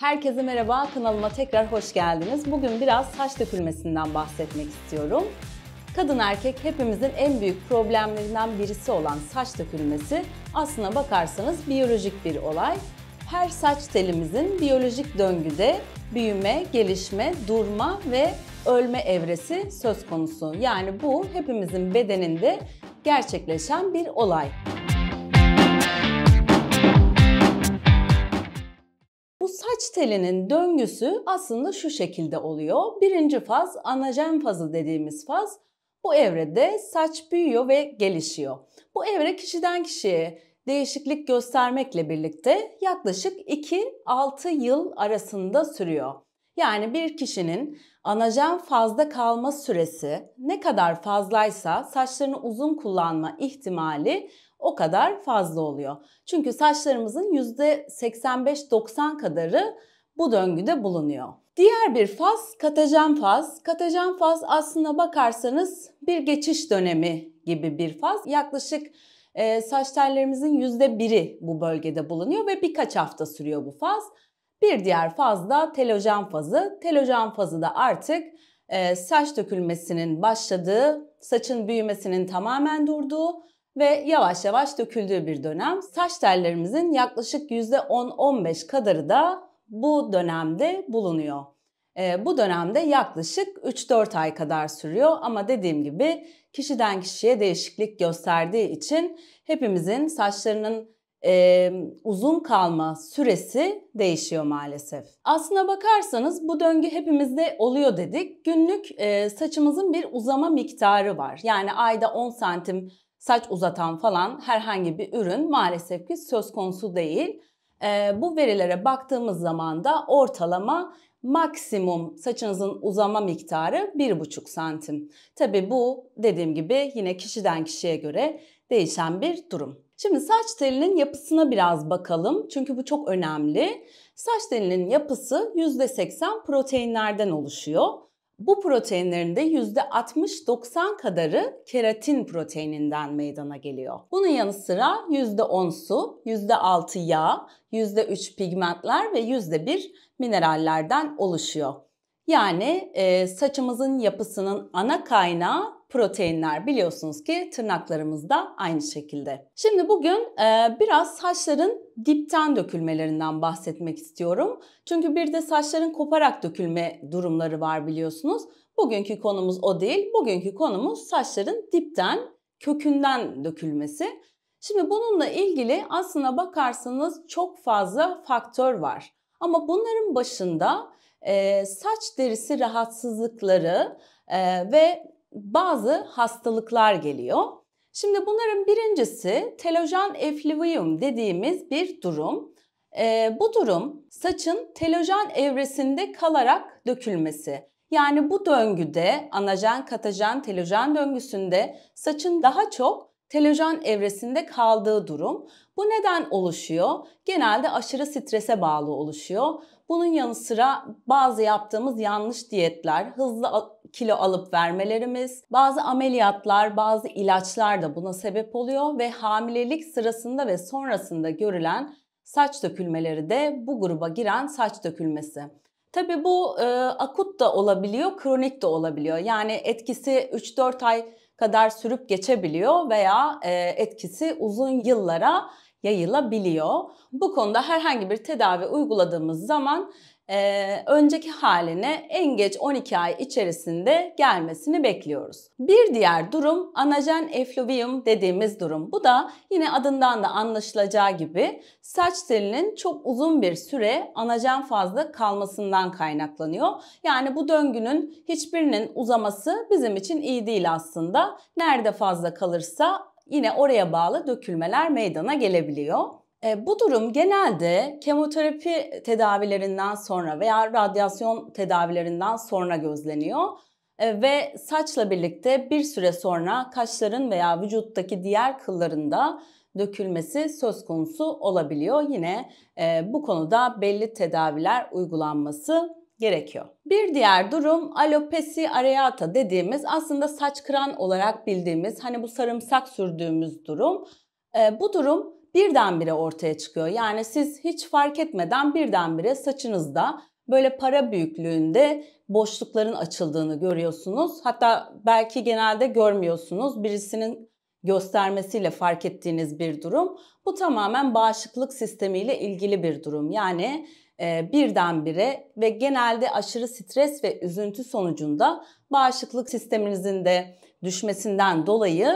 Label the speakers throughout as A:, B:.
A: Herkese merhaba, kanalıma tekrar hoş geldiniz. Bugün biraz saç dökülmesinden bahsetmek istiyorum. Kadın erkek hepimizin en büyük problemlerinden birisi olan saç dökülmesi aslına bakarsanız biyolojik bir olay. Her saç telimizin biyolojik döngüde büyüme, gelişme, durma ve ölme evresi söz konusu. Yani bu hepimizin bedeninde gerçekleşen bir olay. bu saç telinin döngüsü aslında şu şekilde oluyor. Birinci faz anajen fazı dediğimiz faz. Bu evrede saç büyüyor ve gelişiyor. Bu evre kişiden kişiye değişiklik göstermekle birlikte yaklaşık 2-6 yıl arasında sürüyor. Yani bir kişinin anajen fazda kalma süresi ne kadar fazlaysa saçlarını uzun kullanma ihtimali o kadar fazla oluyor. Çünkü saçlarımızın %85-90 kadarı bu döngüde bulunuyor. Diğer bir faz katajen faz. Katajen faz aslında bakarsanız bir geçiş dönemi gibi bir faz. Yaklaşık e, saç tellerimizin %1'i bu bölgede bulunuyor ve birkaç hafta sürüyor bu faz. Bir diğer faz da telojen fazı. Telojen fazı da artık e, saç dökülmesinin başladığı, saçın büyümesinin tamamen durduğu ve yavaş yavaş döküldüğü bir dönem. Saç tellerimizin yaklaşık %10-15 kadarı da bu dönemde bulunuyor. E, bu dönemde yaklaşık 3-4 ay kadar sürüyor ama dediğim gibi kişiden kişiye değişiklik gösterdiği için hepimizin saçlarının e, uzun kalma süresi değişiyor maalesef. Aslına bakarsanız bu döngü hepimizde oluyor dedik. Günlük e, saçımızın bir uzama miktarı var. Yani ayda 10 santim saç uzatan falan herhangi bir ürün maalesef ki söz konusu değil. E, bu verilere baktığımız zaman da ortalama maksimum saçınızın uzama miktarı 1,5 santim. Tabi bu dediğim gibi yine kişiden kişiye göre değişen bir durum. Şimdi saç telinin yapısına biraz bakalım çünkü bu çok önemli. Saç telinin yapısı %80 proteinlerden oluşuyor. Bu proteinlerin de %60-90 kadarı keratin proteininden meydana geliyor. Bunun yanı sıra %10 su, %6 yağ, %3 pigmentler ve %1 minerallerden oluşuyor. Yani e, saçımızın yapısının ana kaynağı proteinler biliyorsunuz ki tırnaklarımızda aynı şekilde. Şimdi bugün e, biraz saçların dipten dökülmelerinden bahsetmek istiyorum. Çünkü bir de saçların koparak dökülme durumları var biliyorsunuz. Bugünkü konumuz o değil. Bugünkü konumuz saçların dipten, kökünden dökülmesi. Şimdi bununla ilgili aslına bakarsanız çok fazla faktör var. Ama bunların başında e, saç derisi rahatsızlıkları e, ve bazı hastalıklar geliyor. Şimdi bunların birincisi telojen effluvium dediğimiz bir durum. E, bu durum saçın telojen evresinde kalarak dökülmesi. Yani bu döngüde anajen, katajen, telojen döngüsünde saçın daha çok telojen evresinde kaldığı durum. Bu neden oluşuyor? Genelde aşırı strese bağlı oluşuyor. Bunun yanı sıra bazı yaptığımız yanlış diyetler, hızlı kilo alıp vermelerimiz, bazı ameliyatlar, bazı ilaçlar da buna sebep oluyor ve hamilelik sırasında ve sonrasında görülen saç dökülmeleri de bu gruba giren saç dökülmesi. Tabi bu e, akut da olabiliyor, kronik de olabiliyor. Yani etkisi 3-4 ay kadar sürüp geçebiliyor veya e, etkisi uzun yıllara yayılabiliyor. Bu konuda herhangi bir tedavi uyguladığımız zaman e, önceki haline en geç 12 ay içerisinde gelmesini bekliyoruz. Bir diğer durum anajen effluvium dediğimiz durum. Bu da yine adından da anlaşılacağı gibi saç telinin çok uzun bir süre anajen fazla kalmasından kaynaklanıyor. Yani bu döngünün hiçbirinin uzaması bizim için iyi değil aslında. Nerede fazla kalırsa yine oraya bağlı dökülmeler meydana gelebiliyor. E, bu durum genelde kemoterapi tedavilerinden sonra veya radyasyon tedavilerinden sonra gözleniyor e, ve saçla birlikte bir süre sonra kaşların veya vücuttaki diğer kıllarında dökülmesi söz konusu olabiliyor. Yine e, bu konuda belli tedaviler uygulanması gerekiyor. Bir diğer durum alopesi areata dediğimiz aslında saç kıran olarak bildiğimiz hani bu sarımsak sürdüğümüz durum. E, bu durum birdenbire ortaya çıkıyor. Yani siz hiç fark etmeden birdenbire saçınızda böyle para büyüklüğünde boşlukların açıldığını görüyorsunuz. Hatta belki genelde görmüyorsunuz. Birisinin göstermesiyle fark ettiğiniz bir durum. Bu tamamen bağışıklık sistemiyle ilgili bir durum. Yani e, birdenbire ve genelde aşırı stres ve üzüntü sonucunda bağışıklık sisteminizin de düşmesinden dolayı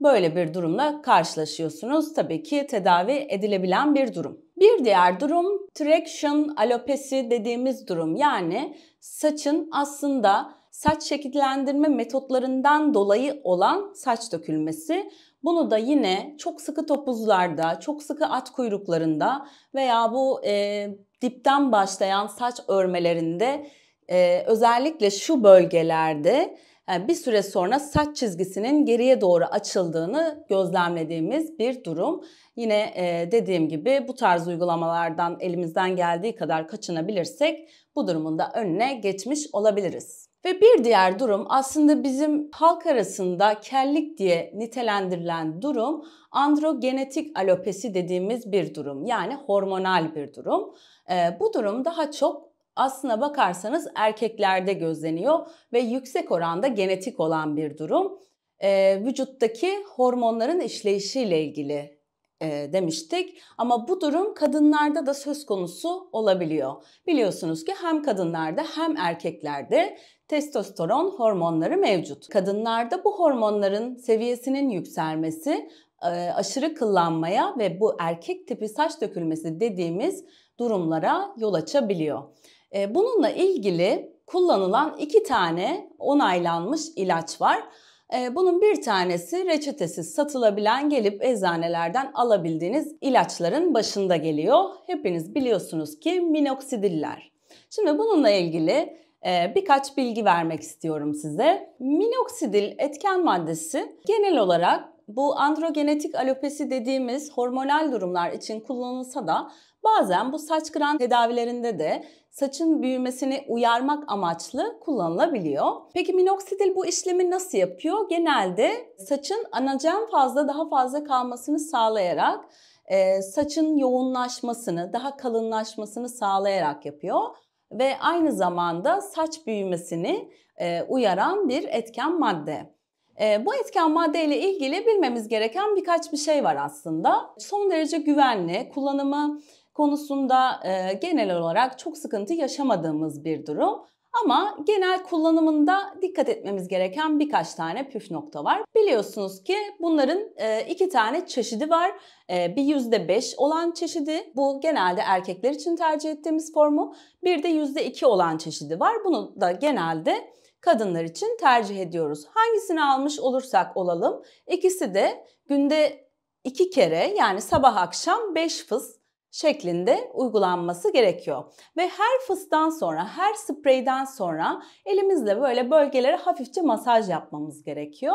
A: böyle bir durumla karşılaşıyorsunuz. Tabii ki tedavi edilebilen bir durum. Bir diğer durum traction alopesi dediğimiz durum. Yani saçın aslında saç şekillendirme metotlarından dolayı olan saç dökülmesi. Bunu da yine çok sıkı topuzlarda, çok sıkı at kuyruklarında veya bu e, dipten başlayan saç örmelerinde e, özellikle şu bölgelerde yani e, bir süre sonra saç çizgisinin geriye doğru açıldığını gözlemlediğimiz bir durum. Yine e, dediğim gibi bu tarz uygulamalardan elimizden geldiği kadar kaçınabilirsek bu durumun da önüne geçmiş olabiliriz. Ve bir diğer durum aslında bizim halk arasında kellik diye nitelendirilen durum androgenetik alopesi dediğimiz bir durum. Yani hormonal bir durum. E, bu durum daha çok aslına bakarsanız erkeklerde gözleniyor ve yüksek oranda genetik olan bir durum. E, vücuttaki hormonların işleyişiyle ilgili demiştik. Ama bu durum kadınlarda da söz konusu olabiliyor. Biliyorsunuz ki hem kadınlarda hem erkeklerde testosteron hormonları mevcut. Kadınlarda bu hormonların seviyesinin yükselmesi aşırı kıllanmaya ve bu erkek tipi saç dökülmesi dediğimiz durumlara yol açabiliyor. bununla ilgili kullanılan iki tane onaylanmış ilaç var. Ee, bunun bir tanesi reçetesiz satılabilen gelip eczanelerden alabildiğiniz ilaçların başında geliyor. Hepiniz biliyorsunuz ki minoksidiller. Şimdi bununla ilgili e, birkaç bilgi vermek istiyorum size. Minoksidil etken maddesi genel olarak bu androgenetik alopesi dediğimiz hormonal durumlar için kullanılsa da Bazen bu saç kıran tedavilerinde de saçın büyümesini uyarmak amaçlı kullanılabiliyor. Peki minoksidil bu işlemi nasıl yapıyor? Genelde saçın anacem fazla daha fazla kalmasını sağlayarak e, saçın yoğunlaşmasını, daha kalınlaşmasını sağlayarak yapıyor ve aynı zamanda saç büyümesini e, uyaran bir etken madde. E, bu etken madde ile ilgili bilmemiz gereken birkaç bir şey var aslında. Son derece güvenli, kullanımı konusunda e, genel olarak çok sıkıntı yaşamadığımız bir durum. Ama genel kullanımında dikkat etmemiz gereken birkaç tane püf nokta var. Biliyorsunuz ki bunların e, iki tane çeşidi var. E, bir yüzde beş olan çeşidi, bu genelde erkekler için tercih ettiğimiz formu. Bir de yüzde iki olan çeşidi var. Bunu da genelde kadınlar için tercih ediyoruz. Hangisini almış olursak olalım, ikisi de günde iki kere yani sabah akşam beş fıs şeklinde uygulanması gerekiyor. Ve her fıstan sonra, her spreyden sonra elimizle böyle bölgelere hafifçe masaj yapmamız gerekiyor.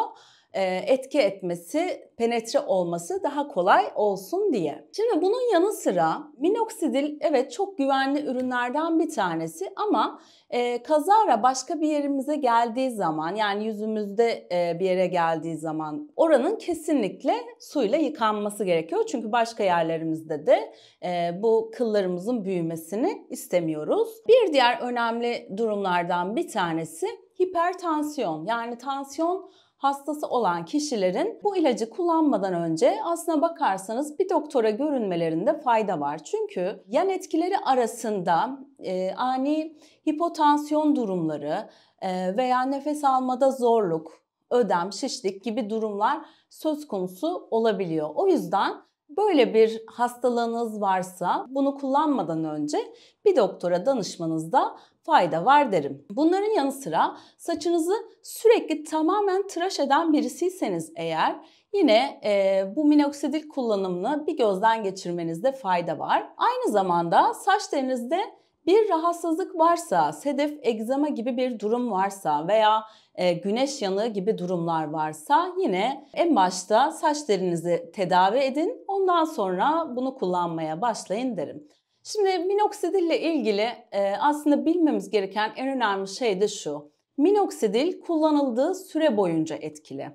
A: E, etki etmesi, penetre olması daha kolay olsun diye. Şimdi bunun yanı sıra minoksidil evet çok güvenli ürünlerden bir tanesi ama e, kazara başka bir yerimize geldiği zaman yani yüzümüzde e, bir yere geldiği zaman oranın kesinlikle suyla yıkanması gerekiyor. Çünkü başka yerlerimizde de e, bu kıllarımızın büyümesini istemiyoruz. Bir diğer önemli durumlardan bir tanesi hipertansiyon yani tansiyon hastası olan kişilerin bu ilacı kullanmadan önce aslına bakarsanız bir doktora görünmelerinde fayda var. Çünkü yan etkileri arasında e, ani hipotansiyon durumları e, veya nefes almada zorluk, ödem, şişlik gibi durumlar söz konusu olabiliyor. O yüzden Böyle bir hastalığınız varsa bunu kullanmadan önce bir doktora danışmanızda fayda var derim. Bunların yanı sıra saçınızı sürekli tamamen tıraş eden birisiyseniz eğer Yine e, bu minoksidil kullanımını bir gözden geçirmenizde fayda var. Aynı zamanda saç telinizde bir rahatsızlık varsa, sedef egzama gibi bir durum varsa veya e, güneş yanığı gibi durumlar varsa yine en başta saç derinizi tedavi edin. Ondan sonra bunu kullanmaya başlayın derim. Şimdi minoksidil ile ilgili e, aslında bilmemiz gereken en önemli şey de şu. Minoksidil kullanıldığı süre boyunca etkili.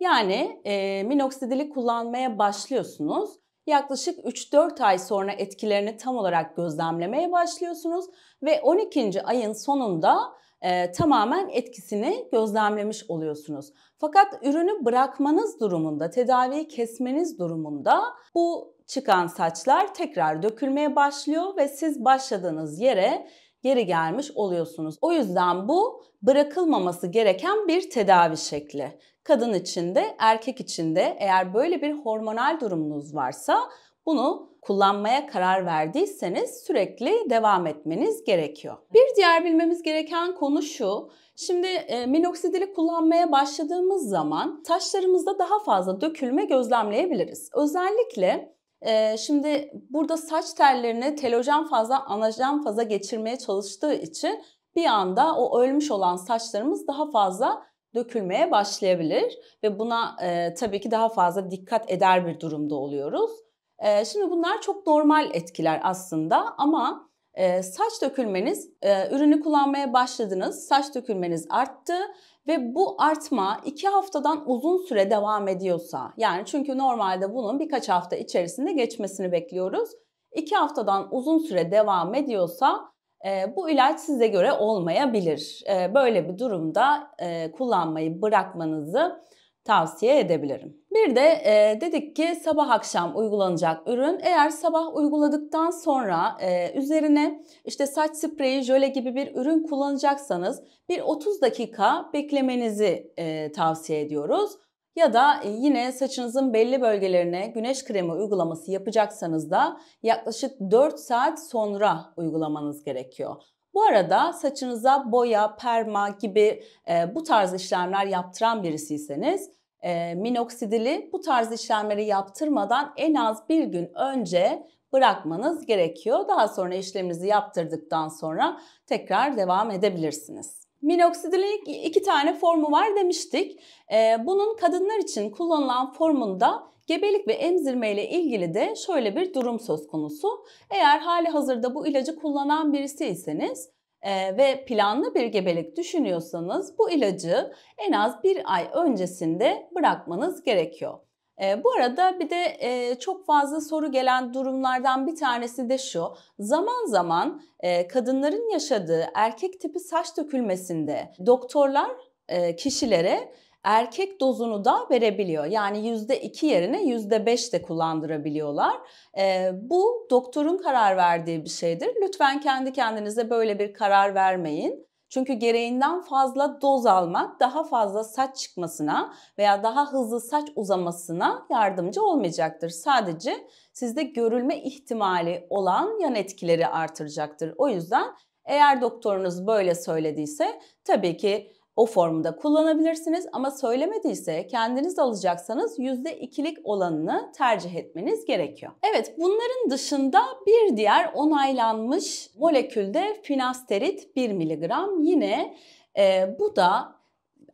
A: Yani e, minoksidili kullanmaya başlıyorsunuz. Yaklaşık 3-4 ay sonra etkilerini tam olarak gözlemlemeye başlıyorsunuz ve 12. ayın sonunda e, tamamen etkisini gözlemlemiş oluyorsunuz. Fakat ürünü bırakmanız durumunda, tedaviyi kesmeniz durumunda bu çıkan saçlar tekrar dökülmeye başlıyor ve siz başladığınız yere geri gelmiş oluyorsunuz. O yüzden bu bırakılmaması gereken bir tedavi şekli. Kadın için de erkek için de eğer böyle bir hormonal durumunuz varsa bunu kullanmaya karar verdiyseniz sürekli devam etmeniz gerekiyor. Bir diğer bilmemiz gereken konu şu. Şimdi e, minoksidili kullanmaya başladığımız zaman saçlarımızda daha fazla dökülme gözlemleyebiliriz. Özellikle şimdi burada saç tellerini telojen faza, anajen faza geçirmeye çalıştığı için bir anda o ölmüş olan saçlarımız daha fazla dökülmeye başlayabilir ve buna e, tabii ki daha fazla dikkat eder bir durumda oluyoruz. E, şimdi bunlar çok normal etkiler aslında ama e, saç dökülmeniz, e, ürünü kullanmaya başladınız, saç dökülmeniz arttı ve bu artma 2 haftadan uzun süre devam ediyorsa, yani çünkü normalde bunun birkaç hafta içerisinde geçmesini bekliyoruz. 2 haftadan uzun süre devam ediyorsa e, bu ilaç size göre olmayabilir. E, böyle bir durumda e, kullanmayı bırakmanızı tavsiye edebilirim. Bir de e, dedik ki sabah akşam uygulanacak ürün eğer sabah uyguladıktan sonra e, üzerine işte saç spreyi jöle gibi bir ürün kullanacaksanız bir 30 dakika beklemenizi e, tavsiye ediyoruz. Ya da yine saçınızın belli bölgelerine güneş kremi uygulaması yapacaksanız da yaklaşık 4 saat sonra uygulamanız gerekiyor. Bu arada saçınıza boya, perma gibi e, bu tarz işlemler yaptıran birisiyseniz e, minoksidili bu tarz işlemleri yaptırmadan en az bir gün önce bırakmanız gerekiyor. Daha sonra işleminizi yaptırdıktan sonra tekrar devam edebilirsiniz. Minoksidilin iki tane formu var demiştik. E, bunun kadınlar için kullanılan formunda Gebelik ve emzirme ile ilgili de şöyle bir durum söz konusu. Eğer hali hazırda bu ilacı kullanan birisi iseniz ee, ve planlı bir gebelik düşünüyorsanız bu ilacı en az bir ay öncesinde bırakmanız gerekiyor. E, bu arada bir de e, çok fazla soru gelen durumlardan bir tanesi de şu. Zaman zaman e, kadınların yaşadığı erkek tipi saç dökülmesinde doktorlar e, kişilere erkek dozunu da verebiliyor. Yani %2 yerine %5 de kullandırabiliyorlar. E, bu doktorun karar verdiği bir şeydir. Lütfen kendi kendinize böyle bir karar vermeyin. Çünkü gereğinden fazla doz almak daha fazla saç çıkmasına veya daha hızlı saç uzamasına yardımcı olmayacaktır. Sadece sizde görülme ihtimali olan yan etkileri artıracaktır. O yüzden eğer doktorunuz böyle söylediyse tabii ki o formda kullanabilirsiniz ama söylemediyse kendiniz alacaksanız %2'lik olanını tercih etmeniz gerekiyor. Evet bunların dışında bir diğer onaylanmış molekülde finasterit 1 mg yine e, bu da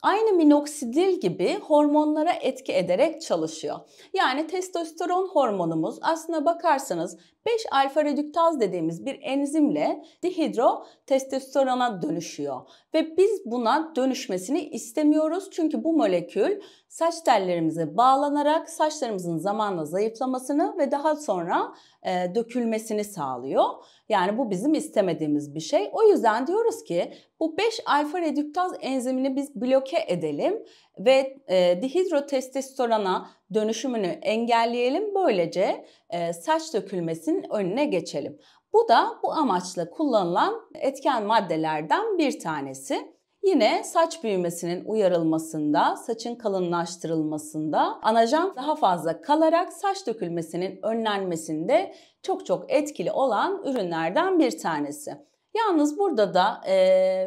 A: Aynı minoksidil gibi hormonlara etki ederek çalışıyor. Yani testosteron hormonumuz aslına bakarsanız 5 alfa redüktaz dediğimiz bir enzimle dihidro testosterona dönüşüyor. Ve biz buna dönüşmesini istemiyoruz çünkü bu molekül saç tellerimize bağlanarak saçlarımızın zamanla zayıflamasını ve daha sonra e, dökülmesini sağlıyor. Yani bu bizim istemediğimiz bir şey. O yüzden diyoruz ki bu 5 alfa reduktaz enzimini biz bloke edelim ve e, dihidrotestosterona dönüşümünü engelleyelim. Böylece e, saç dökülmesinin önüne geçelim. Bu da bu amaçla kullanılan etken maddelerden bir tanesi. Yine saç büyümesinin uyarılmasında, saçın kalınlaştırılmasında anajan daha fazla kalarak saç dökülmesinin önlenmesinde çok çok etkili olan ürünlerden bir tanesi. Yalnız burada da e,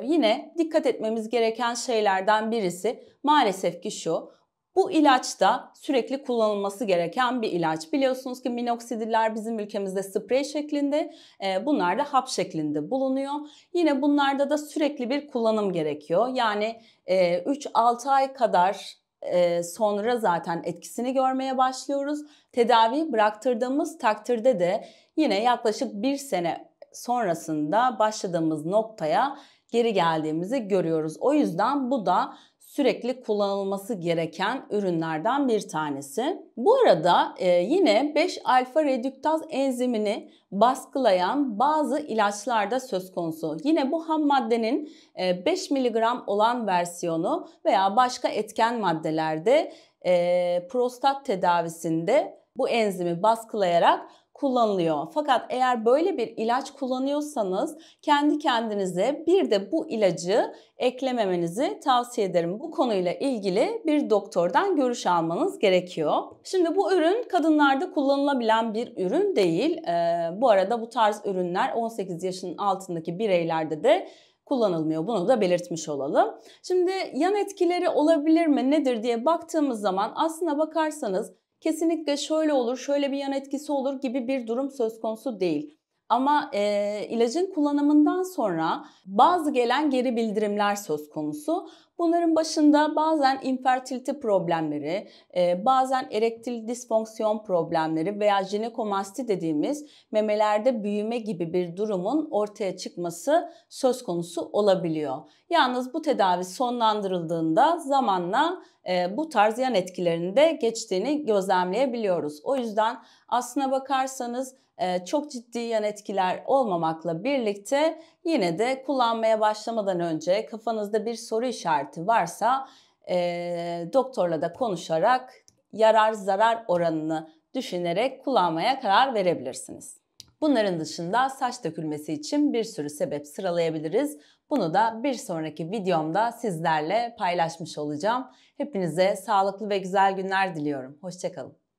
A: yine dikkat etmemiz gereken şeylerden birisi maalesef ki şu. Bu ilaç da sürekli kullanılması gereken bir ilaç. Biliyorsunuz ki minoksidiller bizim ülkemizde sprey şeklinde, e, bunlar da hap şeklinde bulunuyor. Yine bunlarda da sürekli bir kullanım gerekiyor. Yani 3-6 e, ay kadar e, sonra zaten etkisini görmeye başlıyoruz. Tedavi bıraktırdığımız takdirde de yine yaklaşık bir sene sonrasında başladığımız noktaya geri geldiğimizi görüyoruz. O yüzden bu da sürekli kullanılması gereken ürünlerden bir tanesi. Bu arada e, yine 5 alfa redüktaz enzimini baskılayan bazı ilaçlarda söz konusu. Yine bu ham maddenin e, 5 mg olan versiyonu veya başka etken maddelerde e, prostat tedavisinde bu enzimi baskılayarak kullanılıyor. Fakat eğer böyle bir ilaç kullanıyorsanız kendi kendinize bir de bu ilacı eklememenizi tavsiye ederim. Bu konuyla ilgili bir doktordan görüş almanız gerekiyor. Şimdi bu ürün kadınlarda kullanılabilen bir ürün değil. Ee, bu arada bu tarz ürünler 18 yaşın altındaki bireylerde de kullanılmıyor. Bunu da belirtmiş olalım. Şimdi yan etkileri olabilir mi nedir diye baktığımız zaman aslına bakarsanız kesinlikle şöyle olur, şöyle bir yan etkisi olur gibi bir durum söz konusu değil. Ama e, ilacın kullanımından sonra bazı gelen geri bildirimler söz konusu. Bunların başında bazen infertilite problemleri, e, bazen erektil disfonksiyon problemleri veya jinekomasti dediğimiz memelerde büyüme gibi bir durumun ortaya çıkması söz konusu olabiliyor. Yalnız bu tedavi sonlandırıldığında zamanla e, bu tarz yan de geçtiğini gözlemleyebiliyoruz. O yüzden aslına bakarsanız e, çok ciddi yan etkiler olmamakla birlikte Yine de kullanmaya başlamadan önce kafanızda bir soru işareti varsa e, doktorla da konuşarak yarar zarar oranını düşünerek kullanmaya karar verebilirsiniz. Bunların dışında saç dökülmesi için bir sürü sebep sıralayabiliriz. Bunu da bir sonraki videomda sizlerle paylaşmış olacağım. Hepinize sağlıklı ve güzel günler diliyorum. Hoşçakalın.